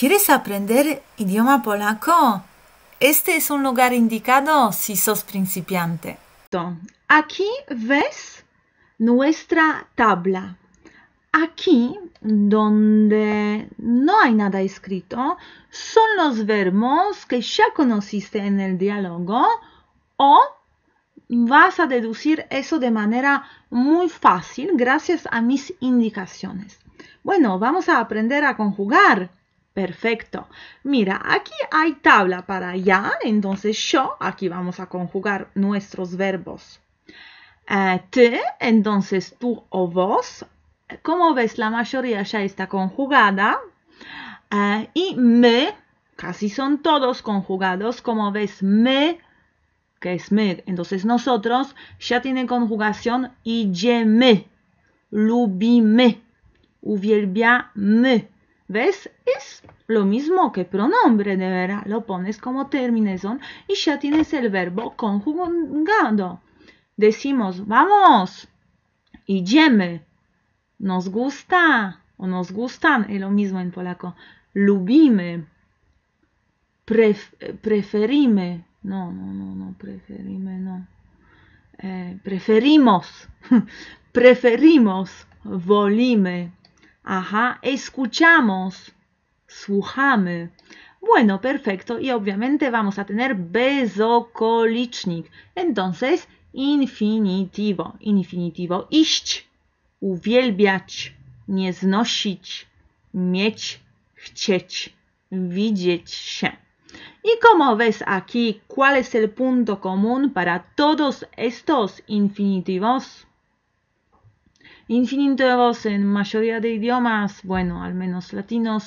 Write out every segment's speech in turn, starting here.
¿Quieres aprender idioma polaco? Este es un lugar indicado si sos principiante. Aquí ves nuestra tabla. Aquí, donde no hay nada escrito, son los verbos que ya conociste en el diálogo o vas a deducir eso de manera muy fácil gracias a mis indicaciones. Bueno, vamos a aprender a conjugar Perfecto. Mira, aquí hay tabla para ya, entonces yo, aquí vamos a conjugar nuestros verbos. Eh, te, entonces tú o vos. Como ves, la mayoría ya está conjugada. Eh, y me, casi son todos conjugados. Como ves, me, que es me. Entonces nosotros ya tienen conjugación y me, lubime, me. ¿Ves? Es lo mismo que pronombre, de verdad. Lo pones como terminación y ya tienes el verbo conjugado. Decimos, vamos, yeme. nos gusta o nos gustan, es lo mismo en polaco. Lubime, preferime, no, no, no, no, preferime, no. Eh, preferimos, preferimos, volime, Ajá, escuchamos, słuchamy. Bueno, perfecto. Y obviamente vamos a tener bezokolicznik. Entonces, infinitivo. Infinitivo. Iść, uwielbiać, nie znosić, mieć, chcieć, widzieć się. Y como ves aquí, ¿cuál es el punto común para todos estos infinitivos? Infinito de voz en mayoría de idiomas, bueno, al menos latinos,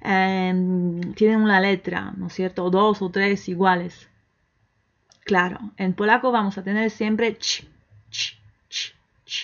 em, tienen una letra, ¿no es cierto? Dos o tres iguales. Claro, en polaco vamos a tener siempre ch, ch, ch, ch,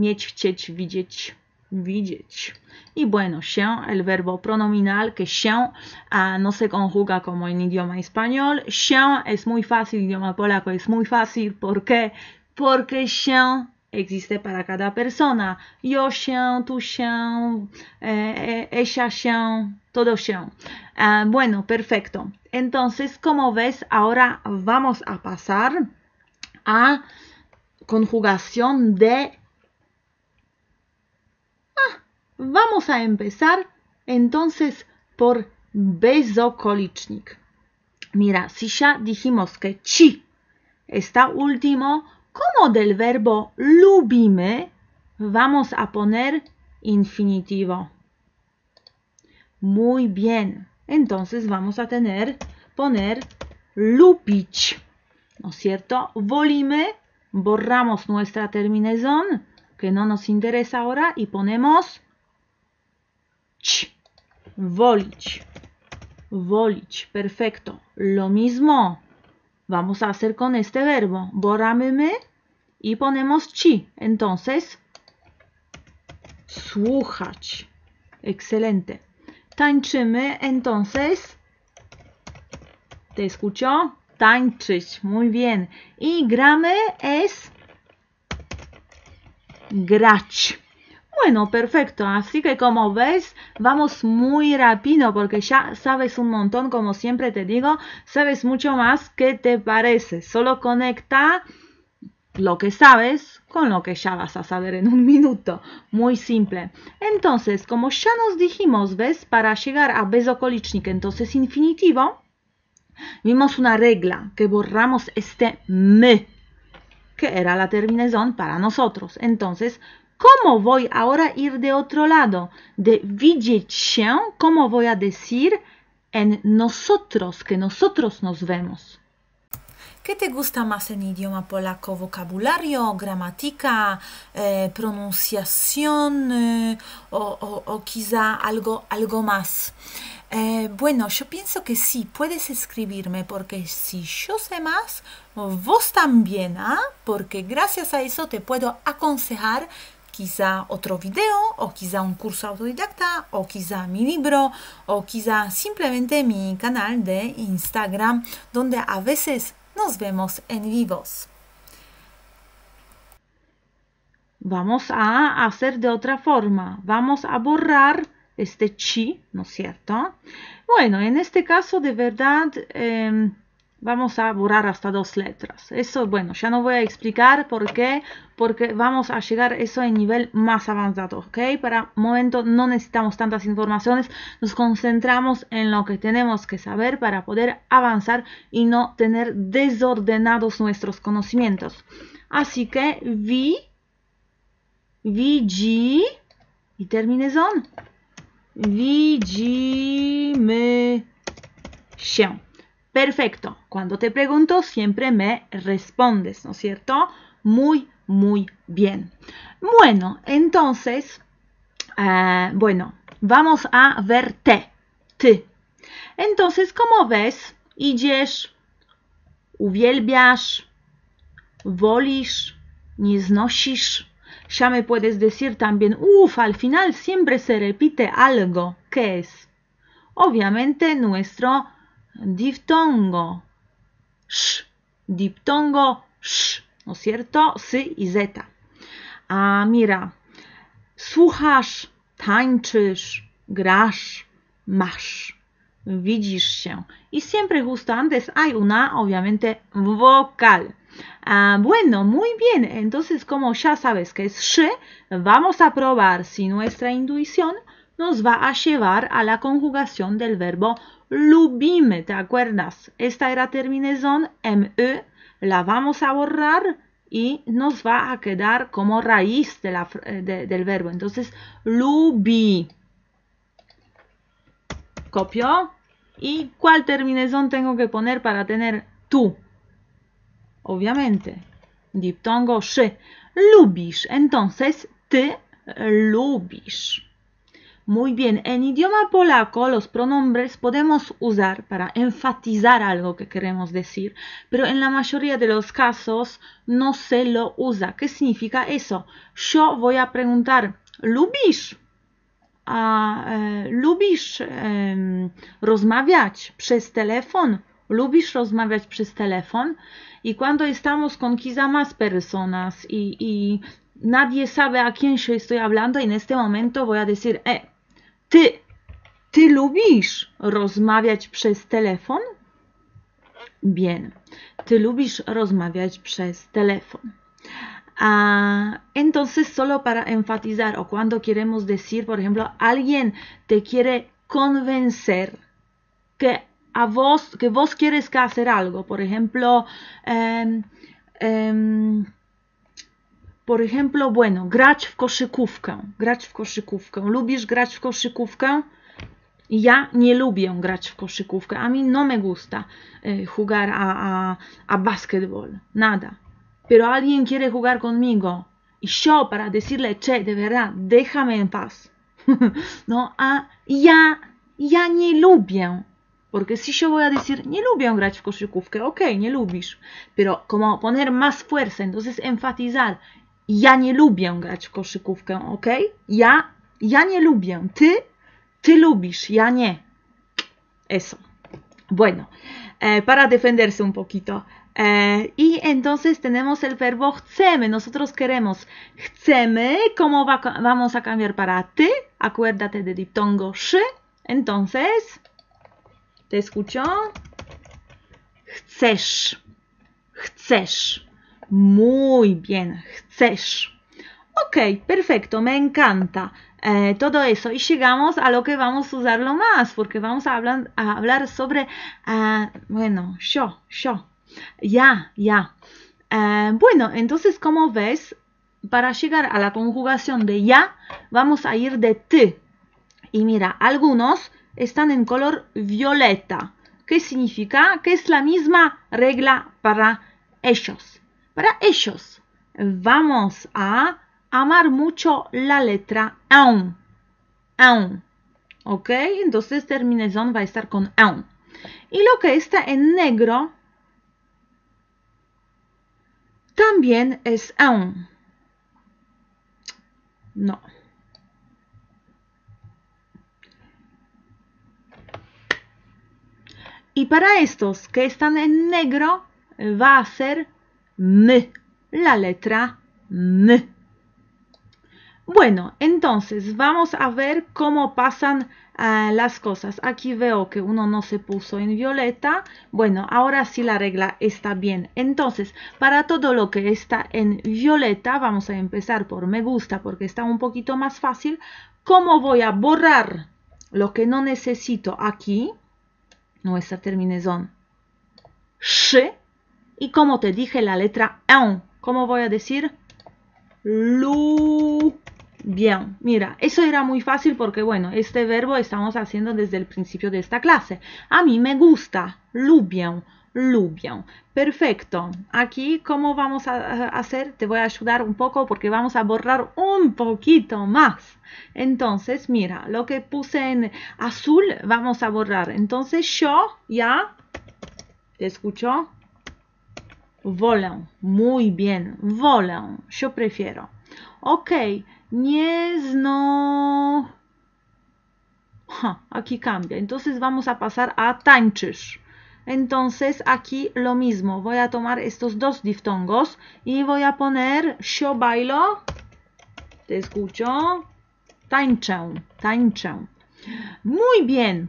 mieć, chcieć, widzieć, widzieć. Y bueno, się, el verbo pronominal que się ah, no se conjuga como en idioma español. Się es muy fácil, idioma polaco es muy fácil. ¿Por qué? Porque się existe para cada persona. Yo xiao, tu xiao, eh, eh, ella todo xiao. Ah, bueno, perfecto. Entonces, como ves, ahora vamos a pasar a conjugación de... Ah, vamos a empezar entonces por bezokolicznik. Mira, si ya dijimos que chi está último, como del verbo lubime vamos a poner infinitivo. Muy bien. Entonces vamos a tener, poner lupich. ¿no es cierto? Volime borramos nuestra terminación, que no nos interesa ahora, y ponemos ch, Volich. Volich. perfecto. Lo mismo Vamos a hacer con este verbo. Borramy i ponemos ci. Entonces, słuchać. Excelente. Tańczymy. Entonces, ¿te escuchó? Tańczyć. Muy bien. I y gramy es grać. Bueno, perfecto. Así que como ves, vamos muy rápido porque ya sabes un montón, como siempre te digo, sabes mucho más que te parece. Solo conecta lo que sabes con lo que ya vas a saber en un minuto. Muy simple. Entonces, como ya nos dijimos, ¿ves? Para llegar a bezokolicznik, entonces infinitivo, vimos una regla que borramos este me, que era la terminación para nosotros. Entonces, ¿Cómo voy ahora a ir de otro lado? De widzieć ¿cómo voy a decir en nosotros, que nosotros nos vemos? ¿Qué te gusta más en idioma polaco? ¿Vocabulario, gramática, eh, pronunciación eh, o, quizá algo, algo más? Eh, bueno, yo pienso que sí, puedes escribirme porque si yo sé más, vos también, ¿ah? Porque gracias a eso te puedo aconsejar quizá otro video, o quizá un curso autodidacta, o quizá mi libro, o quizá simplemente mi canal de Instagram, donde a veces nos vemos en vivos. Vamos a hacer de otra forma. Vamos a borrar este chi, ¿no es cierto? Bueno, en este caso de verdad... Em, Vamos a borrar hasta dos letras. Eso, bueno, ya no voy a explicar por qué, porque vamos a llegar eso en nivel más avanzado, ¿ok? Para momento no necesitamos tantas informaciones, nos concentramos en lo que tenemos que saber para poder avanzar y no tener desordenados nuestros conocimientos. Así que vi, vigi y vi, son me, się. Perfecto. Cuando te pregunto, siempre me respondes, ¿no es cierto? Muy, muy bien. Bueno, entonces, ah, bueno, vamos a ver te. Entonces, como ves, idziesz, uwielbiasz, wolisz, nie Ya me puedes decir también, uff, al final siempre se repite algo. ¿Qué es? Obviamente nuestro Diptongo, sh, diptongo, sh, ¿no es cierto? Si y Z. Ah, mira, escuchas, tańczysz, gras, mas, Widzisz się. Y siempre justo antes hay una, obviamente, vocal. Ah, bueno, muy bien. Entonces, como ya sabes que es sh, vamos a probar si nuestra intuición nos va a llevar a la conjugación del verbo Lubime, ¿te acuerdas? Esta era terminación ME, la vamos a borrar y nos va a quedar como raíz eh, del verbo. Entonces, lubi. Copio. ¿Y cuál terminación tengo que poner para tener tú? Obviamente, diptongo sh. Lubish, Entonces, te lubish. Muy bien, en idioma polaco los pronombres podemos usar para enfatizar algo que queremos decir, pero en la mayoría de los casos no se lo usa. ¿Qué significa eso? Yo voy a preguntar, ¿lubisz? lubis. Ah, eh, ¿Lubisz teléfono em, rozmawiać przez telefon? ¿Lubisz Y cuando estamos con quizá más personas y, y nadie sabe a quién yo estoy hablando, en este momento voy a decir, eh, Ty, ty lubisz rozmawiać przez telefon? Bien. Ty lubisz rozmawiać przez telefon. Ah, entonces, solo para enfatizar, o cuando queremos decir, por ejemplo, alguien te quiere convencer que a vos, que vos quieres que hacer algo. Por ejemplo, Por ejemplo, bueno, grać w koszykówkę. Grać w koszykówkę. Lubisz grać w koszykówkę? Ja nie lubię grać w koszykówkę. A mi no me gusta e, jugar a, a, a Nada. Pero alguien quiere jugar conmigo. Y yo para decirle, che, de verdad, déjame en paz. no, a ja, ja nie lubię. Porque si yo voy a decir, nie lubię grać w koszykówkę, ok, nie lubisz. Pero como poner más fuerza, entonces enfatizar, ja nie lubię grać w koszykówkę, ok? Ja, ja nie lubię. Ty, ty lubisz, ja nie. Eso. Bueno, eh, para defenderse un poquito. Eh, y entonces tenemos el verbo chcemy. Nosotros queremos chcemy. ¿Cómo va, vamos a cambiar para ty? Acuérdate de diptongo sh. Entonces, te escucho. Chcesz. Chcesz. Muy bien, chcesz. Ok, perfecto, me encanta eh, todo eso. Y llegamos a lo que vamos a usarlo más, porque vamos a hablar, sobre, ah, bueno, yo, yo, ya, ya. Eh, bueno, entonces, como ves, para llegar a la conjugación de ya, vamos a ir de te. Y mira, algunos están en color violeta. ¿Qué significa? Que es la misma regla para ellos para ellos. Vamos a amar mucho la letra aun. Aun. ¿Ok? Entonces terminación va a estar con aun. Y lo que está en negro también es aun. No. Y para estos que están en negro va a ser M, la letra N. Bueno, entonces vamos a ver cómo pasan eh, las cosas. Aquí veo que uno no se puso en violeta. Bueno, ahora sí la regla está bien. Entonces, para todo lo que está en violeta, vamos a empezar por me gusta porque está un poquito más fácil. ¿Cómo voy a borrar lo que no necesito aquí? Nuestra terminación sh y como te dije, la letra en. ¿Cómo voy a decir? Lu. Bien, mira, eso era muy fácil porque, bueno, este verbo estamos haciendo desde el principio de esta clase. A mí me gusta. Lubian, bien Perfecto. Aquí, ¿cómo vamos a hacer? Te voy a ayudar un poco porque vamos a borrar un poquito más. Entonces, mira, lo que puse en azul vamos a borrar. Entonces, yo ya... ¿Te escucho. Wolę, muy bien, wolę, yo prefiero. Ok, nie zno... Ja, aquí cambia. Entonces vamos a pasar a tańczysz. Entonces aquí lo mismo. Voy a tomar estos dos diftongos y voy a poner yo bailo. Te escucho. Tańczę, tańczę. Muy bien.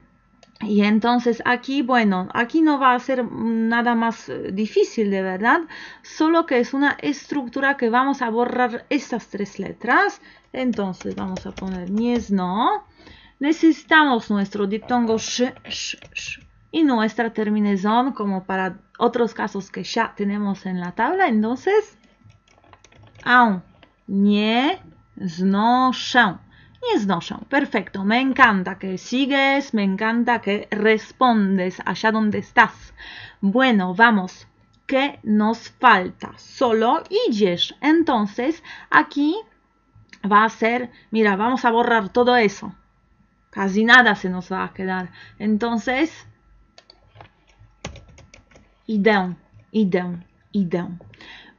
Y entonces aquí, bueno, aquí no va a ser nada más eh, difícil de verdad, solo que es una estructura que vamos a borrar estas tres letras. Entonces vamos a poner niezno. Necesitamos nuestro diptongo sh, sh, sh, y nuestra terminación como para otros casos que ya tenemos en la tabla. Entonces, aun, nie, SHAUN. No Perfecto, me encanta que sigues, me encanta que respondes allá donde estás. Bueno, vamos. ¿Qué nos falta? Solo idziesz. Entonces, aquí va a ser, mira, vamos a borrar todo eso. Casi nada se nos va a quedar. Entonces, idę, idę, idę.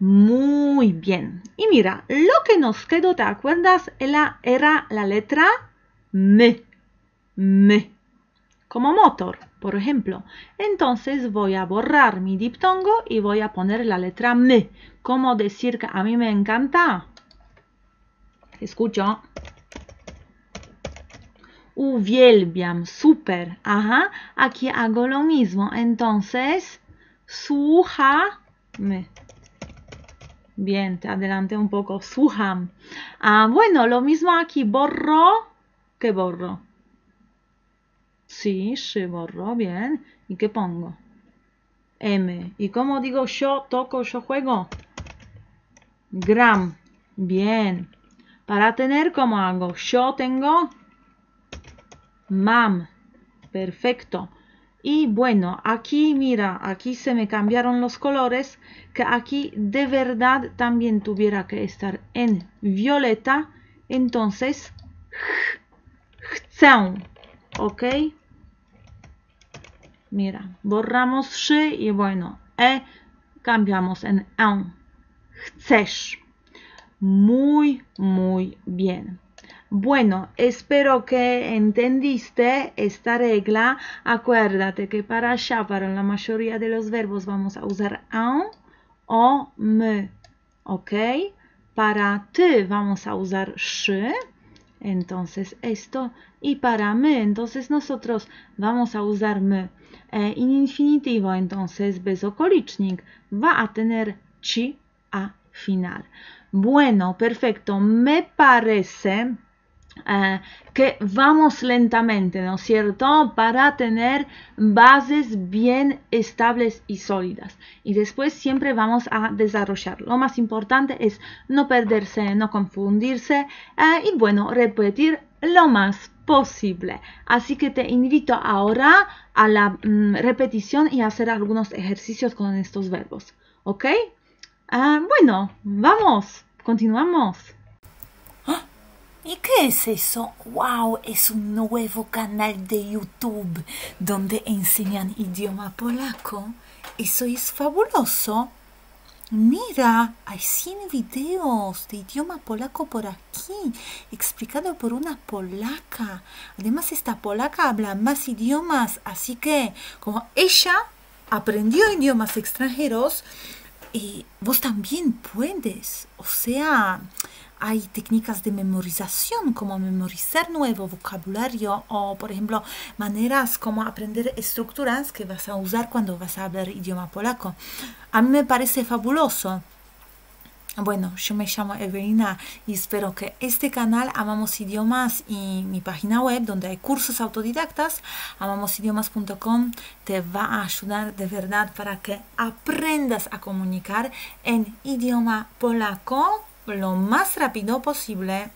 Muy bien. Y mira, lo que nos quedó, ¿te acuerdas? Era, era la letra M. M. Como motor, por ejemplo. Entonces voy a borrar mi diptongo y voy a poner la letra M. Como decir que a mí me encanta. Escucho. Uvielbiam, uh, super. Ajá, aquí hago lo mismo. Entonces, suja M. Bien, te adelanté un poco. suham Ah, bueno, lo mismo aquí. Borro que borro. Sí, sí, borro. Bien. ¿Y qué pongo? M. ¿Y cómo digo yo toco, yo juego? Gram. Bien. Para tener, ¿cómo hago? Yo tengo mam. Perfecto. Y bueno, aquí mira, aquí se me cambiaron los colores, que aquí de verdad también tuviera que estar en violeta. Entonces, chcę, ¿ok? Mira, borramos sh y bueno, e cambiamos en en. Chcesz. Muy, muy bien. Bueno, espero que entendiste esta regla. Acuérdate que para para la mayoría de los verbos vamos a usar AN o me. ¿Ok? Para TE vamos a usar sh. Entonces esto. Y para me, entonces nosotros vamos a usar me. Eh, en infinitivo, entonces beso va a tener chi a final. Bueno, perfecto. Me parece. Eh, que vamos lentamente, ¿no es cierto?, para tener bases bien estables y sólidas. Y después siempre vamos a desarrollar. Lo más importante es no perderse, no confundirse eh, y bueno, repetir lo más posible. Así que te invito ahora a la mm, repetición y a hacer algunos ejercicios con estos verbos. ¿Ok? Ah, bueno, vamos, continuamos. ¿Y qué es eso? ¡Wow! Es un nuevo canal de YouTube donde enseñan idioma polaco. Eso es fabuloso. Mira, hay 100 videos de idioma polaco por aquí, explicado por una polaca. Además, esta polaca habla más idiomas, así que como ella aprendió idiomas extranjeros, eh, vos también puedes. O sea, hay técnicas de memorización, como memorizar nuevo vocabulario o, por ejemplo, maneras como aprender estructuras que vas a usar cuando vas a hablar idioma polaco. A mí me parece fabuloso. Bueno, yo me llamo Evelina y espero que este canal Amamos Idiomas y mi página web donde hay cursos autodidactas, amamosidiomas.com, te va a ayudar de verdad para que aprendas a comunicar en idioma polaco lo más rápido posible